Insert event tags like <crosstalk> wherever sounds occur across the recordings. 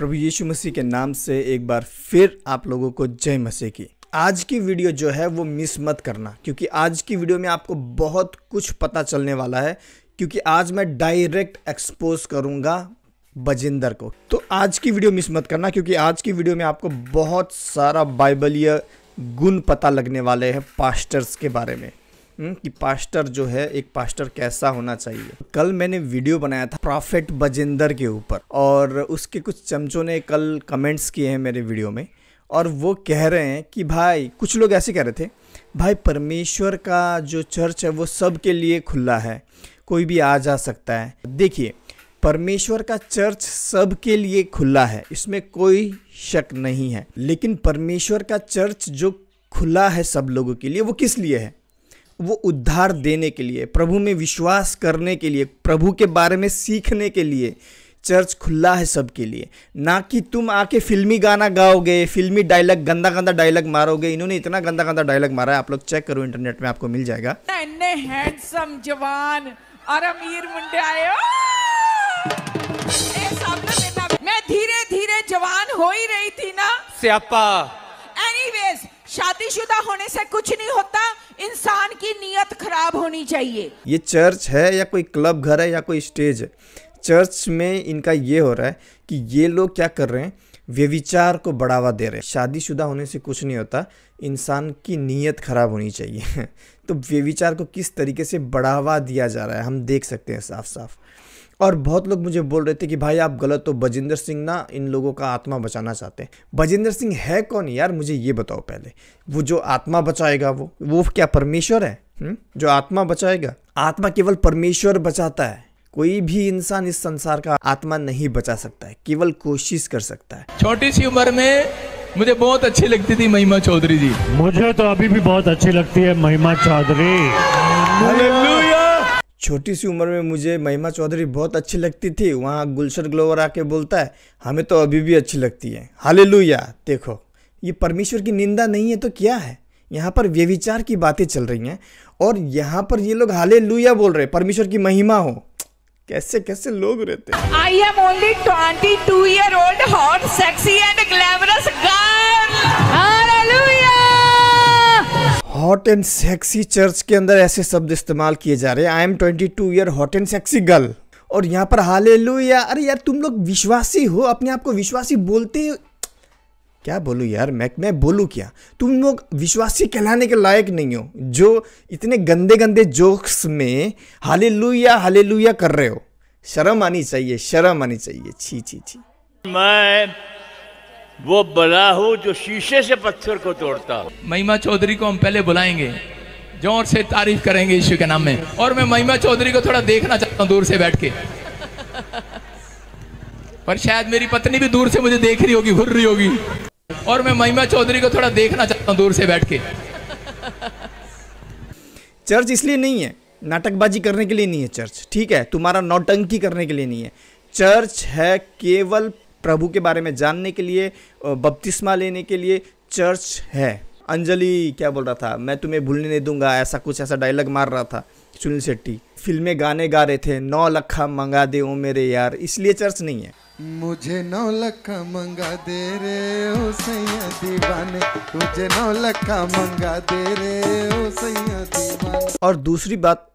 प्रभु यीशु मसीह के नाम से एक बार फिर आप लोगों को जय मसीह की आज की वीडियो जो है वो मिस मत करना क्योंकि आज की वीडियो में आपको बहुत कुछ पता चलने वाला है क्योंकि आज मैं डायरेक्ट एक्सपोज करूँगा बजिंदर को तो आज की वीडियो मिस मत करना क्योंकि आज की वीडियो में आपको बहुत सारा बाइबलीय गुण पता लगने वाले हैं पास्टर्स के बारे में हम्म, कि पास्टर जो है एक पास्टर कैसा होना चाहिए कल मैंने वीडियो बनाया था प्रॉफिट बजेंदर के ऊपर और उसके कुछ चमचों ने कल कमेंट्स किए हैं मेरे वीडियो में और वो कह रहे हैं कि भाई कुछ लोग ऐसे कह रहे थे भाई परमेश्वर का जो चर्च है वो सब के लिए खुला है कोई भी आ जा सकता है देखिए परमेश्वर का चर्च सबके लिए खुला है इसमें कोई शक नहीं है लेकिन परमेश्वर का चर्च जो खुला है सब लोगों के लिए वो किस लिए है वो उद्धार देने के लिए प्रभु में विश्वास करने के लिए प्रभु के बारे में सीखने के लिए चर्च खुला है सबके लिए ना कि तुम आके फिल्मी गाना गाओगे फिल्मी डायलॉग गंदा गंदा डायलॉग मारोगे इन्होंने इतना गंदा गंदा डायलॉग मारा है आप लोग चेक करो इंटरनेट में आपको मिल जाएगा हैंडसम जवान और अमीर मुंडे आयो मैं धीरे धीरे जवान हो ही रही थी ना स्यापा एनीवेज शादीशुदा होने से कुछ नहीं होता इंसान की नीयत खराब होनी चाहिए ये चर्च है या कोई क्लब घर है या कोई स्टेज है चर्च में इनका ये हो रहा है कि ये लोग क्या कर रहे हैं व्यविचार को बढ़ावा दे रहे हैं शादीशुदा होने से कुछ नहीं होता इंसान की नीयत खराब होनी चाहिए <laughs> तो व्यविचार को किस तरीके से बढ़ावा दिया जा रहा है हम देख सकते हैं साफ साफ और बहुत लोग मुझे बोल रहे थे कि भाई आप गलत हो बजिंदर सिंह ना इन लोगों का आत्मा बचाना चाहते हैं बजिंदर सिंह है कौन यार मुझे ये बताओ पहले वो जो आत्मा बचाएगा वो वो क्या परमेश्वर है हुँ? जो आत्मा बचाएगा आत्मा केवल परमेश्वर बचाता है कोई भी इंसान इस संसार का आत्मा नहीं बचा सकता है केवल कोशिश कर सकता है छोटी सी उम्र में मुझे बहुत अच्छी लगती थी महिमा चौधरी जी मुझे तो अभी भी बहुत अच्छी लगती है महिमा चौधरी छोटी सी उम्र में मुझे महिमा चौधरी बहुत अच्छी लगती थी वहाँ गुलशन ग्लोवर आके बोलता है हमें तो अभी भी अच्छी लगती है हाले देखो ये परमेश्वर की निंदा नहीं है तो क्या है यहाँ पर व्यविचार की बातें चल रही हैं और यहाँ पर ये लोग हाले बोल रहे परमेश्वर की महिमा हो कैसे कैसे लोग रहते हैं I am only twenty two year old hot sexy and glamorous girl hallelujah hot and sexy church के अंदर ऐसे शब्द इस्तेमाल किए जा रहे हैं I am twenty two year hot and sexy girl और यहाँ पर हाले या अरे यार तुम लोग विश्वासी हो अपने आप को विश्वासी बोलते हो क्या बोलू यार मैं मैं बोलू क्या तुम लोग विश्वासी कहलाने के लायक नहीं हो जो इतने गंदे गंदे जोक्स में हाले लुया हाले लुया कर रहे हो शर्म आनी चाहिए शर्म आनी चाहिए छी छी छी मैं वो बला हो जो शीशे से पत्थर को तोड़ता हो महिमा चौधरी को हम पहले बुलाएंगे जोर से तारीफ करेंगे यीशु के नाम में और मैं महिमा चौधरी को थोड़ा देखना चाहता हूँ दूर से बैठ के पर शायद मेरी पत्नी भी दूर से मुझे देख रही होगी घुर रही होगी और मैं महिमा चौधरी को थोड़ा देखना चाहता हूँ दूर से बैठ के चर्च इसलिए नहीं है नाटकबाजी करने के लिए नहीं है चर्च ठीक है तुम्हारा नौटंकी करने के लिए नहीं है चर्च है केवल प्रभु के बारे में जानने के लिए बपतिस्मा लेने के लिए चर्च है अंजलि क्या बोल रहा था मैं तुम्हें भूलने नहीं दूंगा ऐसा कुछ ऐसा डायलॉग मार रहा था सुनील शेट्टी फिल्में गाने गा रहे थे नौ लखा मंगा दे ओ मेरे यार इसलिए चर्च नहीं है मुझे नौ लखा मंगा दे रे ओ सैया दीवाने मुझे नौ लखा मंगा दे रे ओ सैया दीवाने और दूसरी बात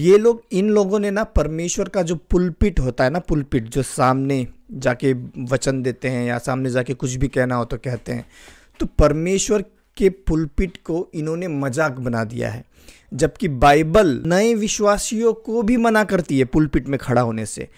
ये लोग इन लोगों ने ना परमेश्वर का जो पुलपिट होता है ना पुलपिट जो सामने जाके वचन देते हैं या सामने जाके कुछ भी कहना हो तो कहते हैं तो परमेश्वर के पुलपिट को इन्होंने मजाक बना दिया है जबकि बाइबल नए विश्वासियों को भी मना करती है पुलपिट में खड़ा होने से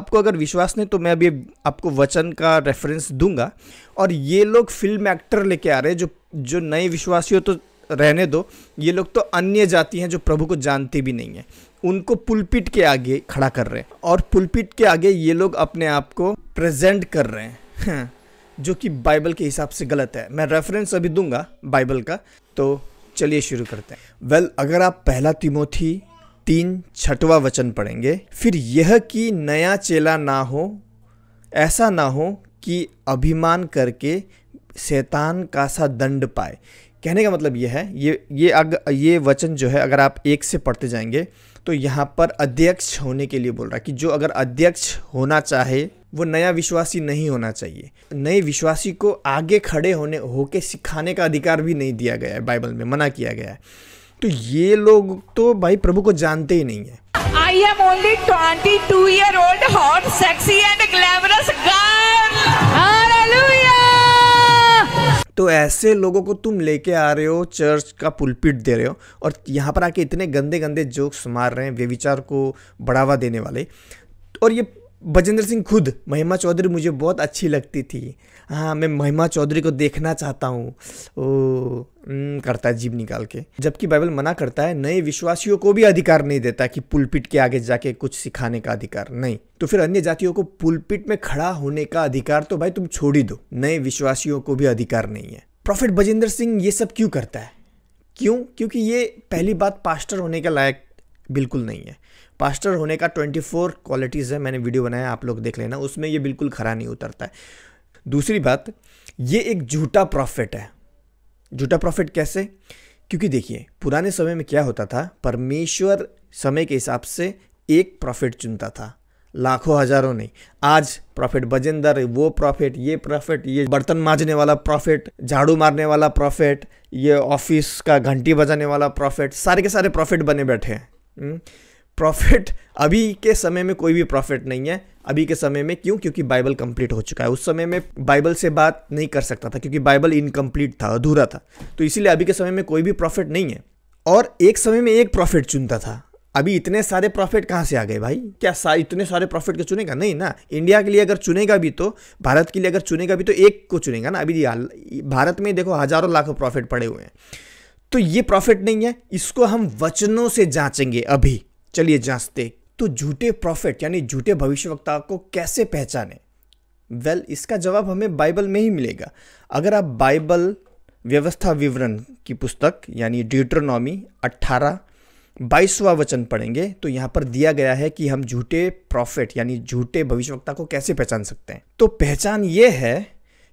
आपको अगर विश्वास नहीं तो मैं अभी आपको वचन का रेफरेंस दूंगा और ये लोग फिल्म एक्टर लेके आ रहे हैं जो जो नए विश्वासियों तो रहने दो ये लोग तो अन्य जाति हैं जो प्रभु को जानते भी नहीं है उनको पुलपिट के आगे खड़ा कर रहे हैं और पुलपिट के आगे ये लोग अपने आप को प्रेजेंट कर रहे हैं हाँ, जो कि बाइबल के हिसाब से गलत है मैं रेफरेंस अभी दूंगा बाइबल का तो चलिए शुरू करते हैं वेल well, अगर आप पहला तिमोथी तीन छठवा वचन पढ़ेंगे फिर यह कि नया चेला ना हो ऐसा ना हो कि अभिमान करके शैतान का सा दंड पाए कहने का मतलब ये है ये ये अग ये वचन जो है अगर आप एक से पढ़ते जाएंगे तो यहाँ पर अध्यक्ष होने के लिए बोल रहा है कि जो अगर अध्यक्ष होना चाहे वो नया विश्वासी नहीं होना चाहिए नए विश्वासी को आगे खड़े होने होके सिखाने का अधिकार भी नहीं दिया गया है बाइबल में मना किया गया है तो ये लोग तो भाई प्रभु को जानते ही नहीं है I am only twenty two year old hot sexy and glamorous girl तो ऐसे लोगों को तुम लेके आ रहे हो चर्च का पुलपिट दे रहे हो और यहाँ पर आके इतने गंदे गंदे जोक्स मार रहे हैं व्यविचार को बढ़ावा देने वाले और ये बजेंद्र सिंह खुद महिमा चौधरी मुझे बहुत अच्छी लगती थी हाँ मैं महिमा चौधरी को देखना चाहता हूँ ओ न, करता है जीव निकाल के जबकि बाइबल मना करता है नए विश्वासियों को भी अधिकार नहीं देता कि पुलपिट के आगे जाके कुछ सिखाने का अधिकार नहीं तो फिर अन्य जातियों को पुलपिट में खड़ा होने का अधिकार तो भाई तुम छोड़ ही दो नए विश्वासियों को भी अधिकार नहीं है प्रॉफिट बजेंद्र सिंह ये सब क्यों करता है क्यों क्योंकि ये पहली बात पास्टर होने के लायक बिल्कुल नहीं है पास्टर होने का 24 क्वालिटीज़ है मैंने वीडियो बनाया आप लोग देख लेना उसमें ये बिल्कुल खरा नहीं उतरता है दूसरी बात ये एक झूठा प्रॉफिट है झूठा प्रॉफिट कैसे क्योंकि देखिए पुराने समय में क्या होता था परमेश्वर समय के हिसाब से एक प्रॉफिट चुनता था लाखों हजारों नहीं आज प्रॉफिट बजेंदर वो प्रॉफिट ये प्रॉफिट ये बर्तन माजने वाला प्रॉफिट झाड़ू मारने वाला प्रॉफिट ये ऑफिस का घंटी बजाने वाला प्रॉफिट सारे के सारे प्रॉफिट बने बैठे हैं हम्म? प्रॉफिट अभी के समय में कोई भी प्रॉफिट नहीं है अभी के समय में क्यों क्योंकि बाइबल कंप्लीट हो चुका है उस समय में बाइबल से बात नहीं कर सकता था क्योंकि बाइबल इनकम्प्लीट था अधूरा था तो इसीलिए अभी के समय में कोई भी प्रॉफिट नहीं है और एक समय में एक प्रॉफिट चुनता था अभी इतने सारे प्रॉफिट कहाँ से आ गए भाई क्या सा, इतने सारे प्रॉफिट को चुनेगा नहीं ना इंडिया के लिए अगर चुनेगा भी तो भारत के लिए अगर चुनेगा भी तो एक को चुनेगा ना अभी भारत में देखो हजारों लाखों प्रॉफिट पड़े हुए हैं तो ये प्रॉफिट नहीं है इसको हम वचनों से जांचेंगे अभी चलिए जांचते तो झूठे प्रॉफिट यानी झूठे भविष्यवक्ता को कैसे पहचाने वेल well, इसका जवाब हमें बाइबल में ही मिलेगा अगर आप बाइबल व्यवस्था विवरण की पुस्तक यानी ड्यूट्रोनॉमी 18 बाईसवा वचन पढ़ेंगे तो यहाँ पर दिया गया है कि हम झूठे प्रॉफिट यानी झूठे भविष्यवक्ता को कैसे पहचान सकते हैं तो पहचान ये है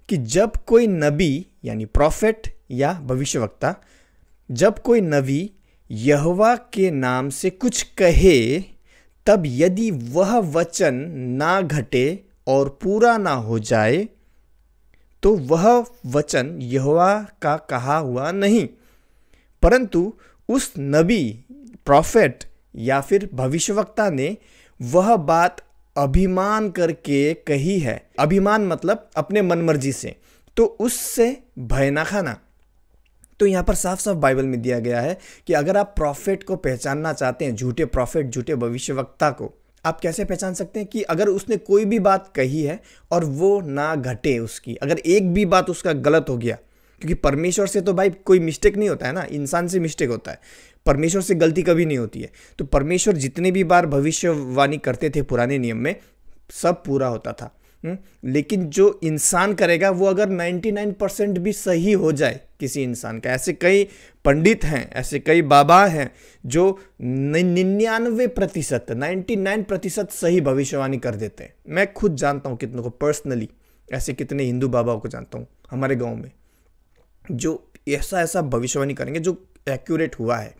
कि जब कोई नबी यानी प्रॉफिट या भविष्यवक्ता जब कोई नबी यहवा के नाम से कुछ कहे तब यदि वह वचन ना घटे और पूरा ना हो जाए तो वह वचन यहवा का कहा हुआ नहीं परंतु उस नबी प्रॉफेट या फिर भविष्यवक्ता ने वह बात अभिमान करके कही है अभिमान मतलब अपने मनमर्जी से तो उससे भय ना खाना तो यहाँ पर साफ साफ बाइबल में दिया गया है कि अगर आप प्रॉफिट को पहचानना चाहते हैं झूठे प्रॉफिट झूठे भविष्यवक्ता को आप कैसे पहचान सकते हैं कि अगर उसने कोई भी बात कही है और वो ना घटे उसकी अगर एक भी बात उसका गलत हो गया क्योंकि परमेश्वर से तो भाई कोई मिस्टेक नहीं होता है ना इंसान से मिस्टेक होता है परमेश्वर से गलती कभी नहीं होती है तो परमेश्वर जितने भी बार भविष्यवाणी करते थे पुराने नियम में सब पूरा होता था हम्म, लेकिन जो इंसान करेगा वो अगर 99 परसेंट भी सही हो जाए किसी इंसान का ऐसे कई पंडित हैं ऐसे कई बाबा हैं जो निन्यानवे प्रतिशत नाइन्टी नाइन प्रतिशत सही भविष्यवाणी कर देते हैं मैं खुद जानता हूँ कितनों को पर्सनली ऐसे कितने हिंदू बाबाओं को जानता हूँ हमारे गाँव में जो ऐसा ऐसा भविष्यवाणी करेंगे जो एक्यूरेट हुआ है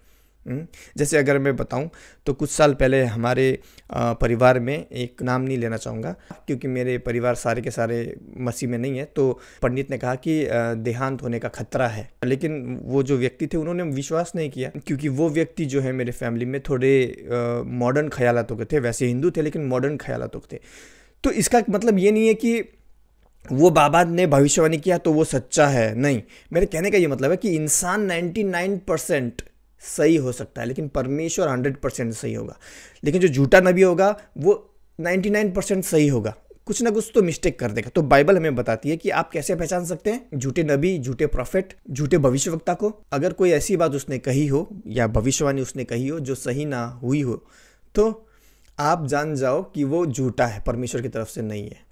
हम्म, जैसे अगर मैं बताऊं तो कुछ साल पहले हमारे परिवार में एक नाम नहीं लेना चाहूँगा क्योंकि मेरे परिवार सारे के सारे मसीह में नहीं है तो पंडित ने कहा कि देहांत होने का खतरा है लेकिन वो जो व्यक्ति थे उन्होंने विश्वास नहीं किया क्योंकि वो व्यक्ति जो है मेरे फैमिली में थोड़े मॉडर्न ख्यालतों के थे वैसे हिंदू थे लेकिन मॉडर्न ख्यालतों के थे तो इसका मतलब ये नहीं है कि वो बाबा ने भविष्यवाणी किया तो वो सच्चा है नहीं मेरे कहने का ये मतलब है कि इंसान 99 परसेंट सही हो सकता है लेकिन परमेश्वर हंड्रेड परसेंट सही होगा लेकिन जो झूठा नबी होगा वो नाइन्टी नाइन परसेंट सही होगा कुछ ना कुछ तो मिस्टेक कर देगा तो बाइबल हमें बताती है कि आप कैसे पहचान सकते हैं झूठे नबी झूठे प्रॉफिट झूठे भविष्यवक्ता को अगर कोई ऐसी बात उसने कही हो या भविष्यवाणी उसने कही हो जो सही ना हुई हो तो आप जान जाओ कि वो झूठा है परमेश्वर की तरफ से नहीं है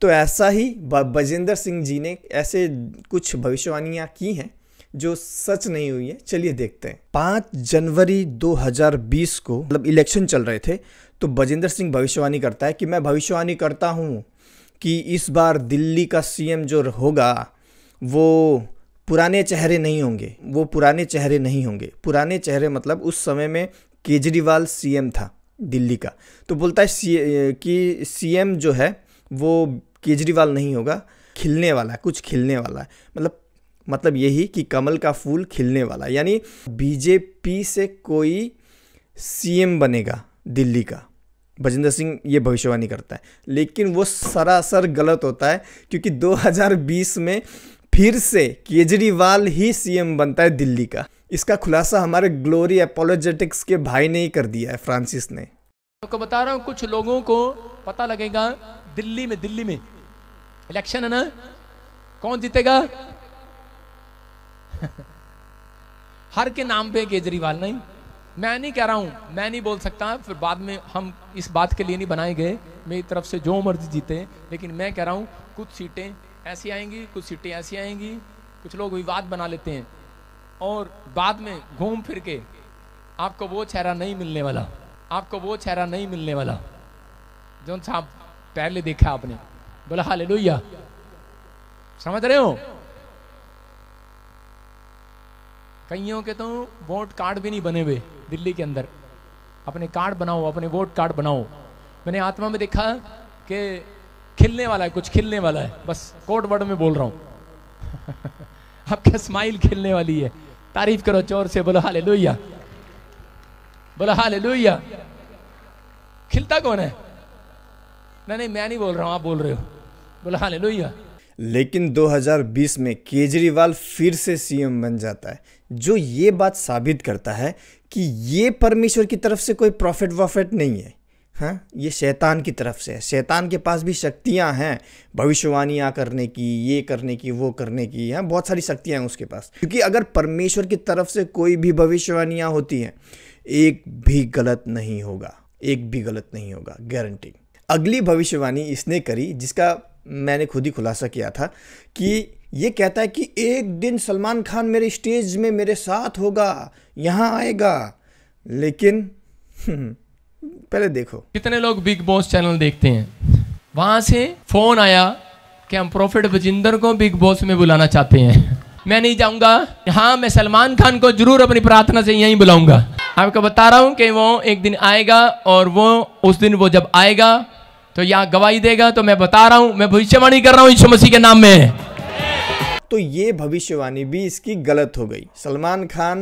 तो ऐसा ही बजेंद्र सिंह जी ने ऐसे कुछ भविष्यवाणियाँ की हैं जो सच नहीं हुई है चलिए देखते हैं पाँच जनवरी 2020 को मतलब इलेक्शन चल रहे थे तो बजेंद्र सिंह भविष्यवाणी करता है कि मैं भविष्यवाणी करता हूँ कि इस बार दिल्ली का सीएम जो होगा वो पुराने चेहरे नहीं होंगे वो पुराने चेहरे नहीं होंगे पुराने चेहरे मतलब उस समय में केजरीवाल सीएम था दिल्ली का तो बोलता है सी कि सीएम जो है वो केजरीवाल नहीं होगा खिलने वाला है कुछ खिलने वाला है मतलब मतलब यही कि कमल का फूल खिलने वाला यानी बीजेपी से कोई सीएम बनेगा दिल्ली का भजेंद्र सिंह ये भविष्यवाणी करता है लेकिन वो सरासर गलत होता है क्योंकि 2020 में फिर से केजरीवाल ही सीएम बनता है दिल्ली का इसका खुलासा हमारे ग्लोरी एपोलोजेटिक्स के भाई ने ही कर दिया है फ्रांसिस ने आपको बता रहा हूँ कुछ लोगों को पता लगेगा दिल्ली में दिल्ली में इलेक्शन है ना कौन जीतेगा <laughs> हर के नाम पे केजरीवाल नहीं मैं नहीं कह रहा हूं मैं नहीं बोल सकता फिर बाद में हम इस बात के लिए नहीं बनाए गए मेरी तरफ से जो मर्जी जीते लेकिन मैं कह रहा हूँ कुछ सीटें ऐसी आएंगी कुछ सीटें ऐसी आएंगी कुछ लोग विवाद बना लेते हैं और बाद में घूम फिर के आपको वो चेहरा नहीं मिलने वाला आपको वो चेहरा नहीं मिलने वाला जो साहब पहले देखा आपने बोला हाल समझ रहे हो कईयों के तो वोट कार्ड भी नहीं बने हुए दिल्ली के अंदर अपने कार्ड बनाओ अपने वोट कार्ड बनाओ मैंने आत्मा में देखा कि खिलने वाला है कुछ खिलने वाला है बस कोट वर्ड में बोल रहा हूँ <laughs> आपका स्माइल खिलने वाली है तारीफ करो चोर से बोलो हाल लोहिया बोलो हाले लोहिया खिलता कौन है नहीं नहीं मैं नहीं बोल रहा हूँ आप बोल रहे हो बोलो हाले लोहिया लेकिन 2020 में केजरीवाल फिर से सीएम बन जाता है जो ये बात साबित करता है कि ये परमेश्वर की तरफ से कोई प्रॉफिट वॉफिट नहीं है हाँ ये शैतान की तरफ से है शैतान के पास भी शक्तियाँ हैं भविष्यवाणियाँ करने की ये करने की वो करने की हैं हाँ, बहुत सारी शक्तियाँ हैं उसके पास क्योंकि अगर परमेश्वर की तरफ से कोई भी भविष्यवाणियाँ होती हैं एक भी गलत नहीं होगा एक भी गलत नहीं होगा गारंटी अगली भविष्यवाणी इसने करी जिसका मैंने खुद ही खुलासा किया था कि ये कहता है कि एक दिन सलमान खान मेरे स्टेज में मेरे साथ होगा यहाँ आएगा लेकिन हम्म, पहले देखो कितने लोग बिग बॉस चैनल देखते हैं वहां से फ़ोन आया कि हम प्रोफेट बजिंदर को बिग बॉस में बुलाना चाहते हैं मैं नहीं जाऊंगा हाँ मैं सलमान खान को जरूर अपनी प्रार्थना से यहीं बुलाऊंगा आपको बता रहा हूँ कि वो एक दिन आएगा और वो उस दिन वो जब आएगा तो यहाँ गवाही देगा तो मैं बता रहा हूँ मैं भविष्यवाणी कर रहा हूँ यीशु मसीह के नाम में तो ये भविष्यवाणी भी इसकी गलत हो गई सलमान खान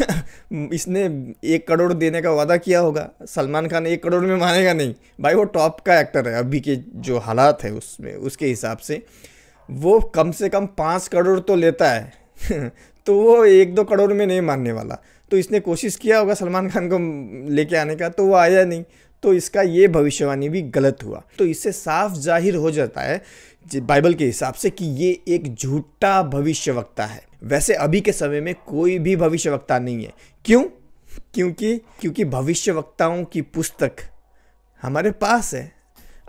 <laughs> इसने एक करोड़ देने का वादा किया होगा सलमान खान एक करोड़ में मानेगा नहीं भाई वो टॉप का एक्टर है अभी के जो हालात है उसमें उसके हिसाब से वो कम से कम पाँच करोड़ तो लेता है <laughs> तो वो एक दो करोड़ में नहीं मानने वाला तो इसने कोशिश किया होगा सलमान खान को लेके आने का तो वो आया नहीं तो इसका ये भविष्यवाणी भी गलत हुआ तो इससे साफ जाहिर हो जाता है बाइबल के हिसाब से कि ये एक झूठा भविष्यवक्ता है वैसे अभी के समय में कोई भी भविष्यवक्ता नहीं है क्यों क्योंकि क्योंकि भविष्यवक्ताओं की पुस्तक हमारे पास है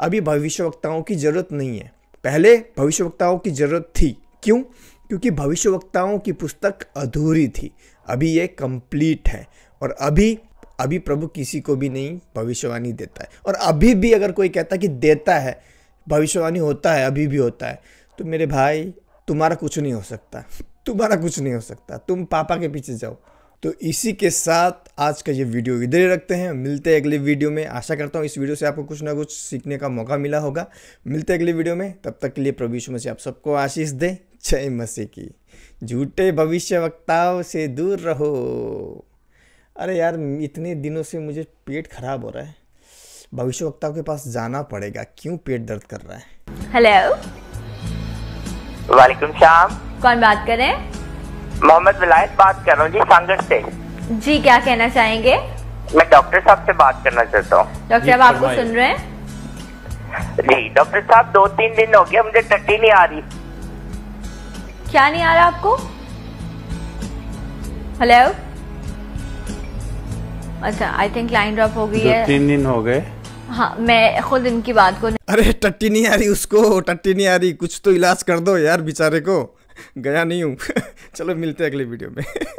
अभी भविष्यवक्ताओं की ज़रूरत नहीं है पहले भविष्यवक्ताओं की ज़रूरत थी क्यों क्योंकि भविष्यवक्ताओं की पुस्तक अधूरी थी अभी ये कंप्लीट है और अभी अभी प्रभु किसी को भी नहीं भविष्यवाणी देता है और अभी भी अगर कोई कहता है कि देता है भविष्यवाणी होता है अभी भी होता है तो मेरे भाई तुम्हारा कुछ नहीं हो सकता तुम्हारा कुछ नहीं हो सकता तुम पापा के पीछे जाओ तो इसी के साथ आज का ये वीडियो इधर ही रखते हैं मिलते हैं अगले वीडियो में आशा करता हूँ इस वीडियो से आपको कुछ ना कुछ सीखने का मौका मिला होगा मिलते हैं अगले वीडियो में तब तक के लिए प्रभु यीशु मसीह आप सबको आशीष दे जय मसीह की झूठे भविष्य वक्ताओं से दूर रहो अरे यार इतने दिनों से मुझे पेट खराब हो रहा है वक्ता के पास जाना पड़ेगा क्यों पेट दर्द कर रहा है हेलो वालेकुम कौन बात कर रहे हैं मोहम्मद विलायत बात कर रहा हूँ जी सांगठ से जी क्या कहना चाहेंगे मैं डॉक्टर साहब से बात करना चाहता हूँ डॉक्टर साहब आपको सुन रहे हैं जी डॉक्टर साहब दो तीन दिन हो गया मुझे टट्टी नहीं आ रही क्या नहीं आ रहा आपको हेलो अच्छा आई थिंक लाइन ड्रॉप हो गई है तीन दिन हो गए हाँ मैं खुद इनकी बात को नहीं। अरे टट्टी नहीं आ रही उसको टट्टी नहीं आ रही कुछ तो इलाज कर दो यार बेचारे को गया नहीं हूँ <laughs> चलो मिलते हैं अगले वीडियो में <laughs>